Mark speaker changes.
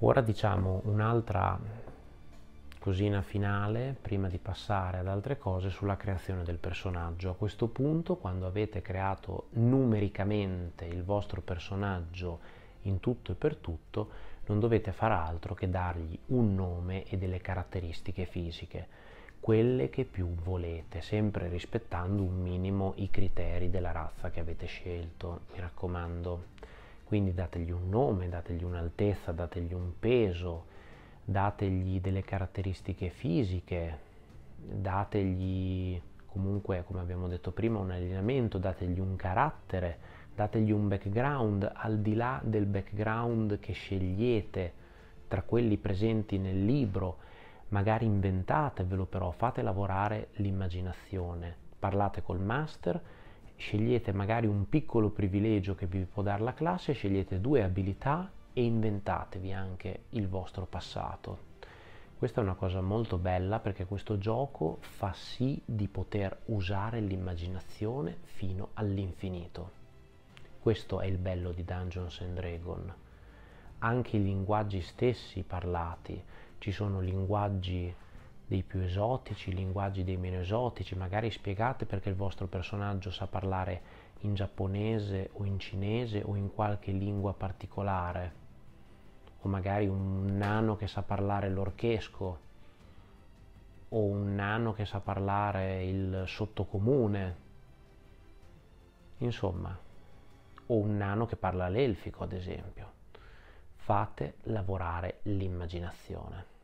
Speaker 1: Ora diciamo un'altra cosina finale, prima di passare ad altre cose, sulla creazione del personaggio. A questo punto, quando avete creato numericamente il vostro personaggio in tutto e per tutto, non dovete far altro che dargli un nome e delle caratteristiche fisiche, quelle che più volete, sempre rispettando un minimo i criteri della razza che avete scelto, mi raccomando. Quindi dategli un nome, dategli un'altezza, dategli un peso, dategli delle caratteristiche fisiche, dategli comunque, come abbiamo detto prima, un allenamento, dategli un carattere, dategli un background, al di là del background che scegliete tra quelli presenti nel libro, magari inventatevelo però, fate lavorare l'immaginazione, parlate col master, scegliete magari un piccolo privilegio che vi può dare la classe, scegliete due abilità e inventatevi anche il vostro passato. Questa è una cosa molto bella perché questo gioco fa sì di poter usare l'immaginazione fino all'infinito. Questo è il bello di Dungeons and Dragons. Anche i linguaggi stessi parlati, ci sono linguaggi dei più esotici, linguaggi dei meno esotici, magari spiegate perché il vostro personaggio sa parlare in giapponese o in cinese o in qualche lingua particolare, o magari un nano che sa parlare l'orchesco, o un nano che sa parlare il sottocomune, insomma, o un nano che parla l'elfico, ad esempio. Fate lavorare l'immaginazione.